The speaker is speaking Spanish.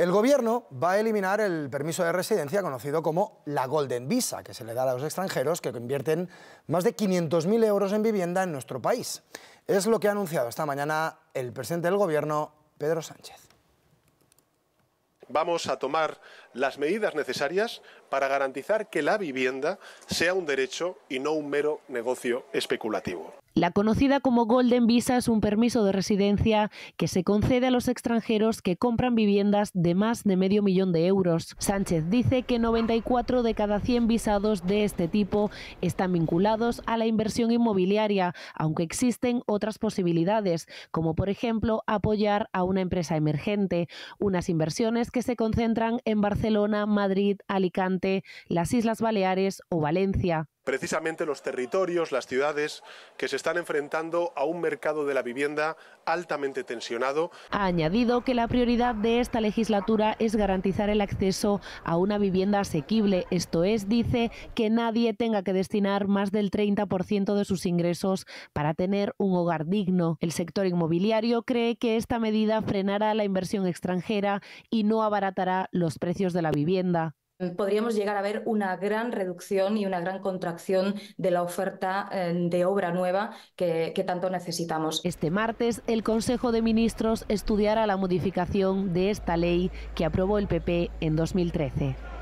El gobierno va a eliminar el permiso de residencia conocido como la Golden Visa, que se le da a los extranjeros que invierten más de 500.000 euros en vivienda en nuestro país. Es lo que ha anunciado esta mañana el presidente del gobierno, Pedro Sánchez vamos a tomar las medidas necesarias para garantizar que la vivienda sea un derecho y no un mero negocio especulativo. La conocida como Golden Visa es un permiso de residencia que se concede a los extranjeros que compran viviendas de más de medio millón de euros. Sánchez dice que 94 de cada 100 visados de este tipo están vinculados a la inversión inmobiliaria, aunque existen otras posibilidades, como por ejemplo apoyar a una empresa emergente, unas inversiones que se concentran en Barcelona, Madrid, Alicante, las Islas Baleares o Valencia precisamente los territorios, las ciudades que se están enfrentando a un mercado de la vivienda altamente tensionado. Ha añadido que la prioridad de esta legislatura es garantizar el acceso a una vivienda asequible, esto es, dice, que nadie tenga que destinar más del 30% de sus ingresos para tener un hogar digno. El sector inmobiliario cree que esta medida frenará la inversión extranjera y no abaratará los precios de la vivienda podríamos llegar a ver una gran reducción y una gran contracción de la oferta eh, de obra nueva que, tanto necesitamos. Este martes, el Consejo de Ministros estudiará la modificación de esta ley que aprobó el PP en 2013.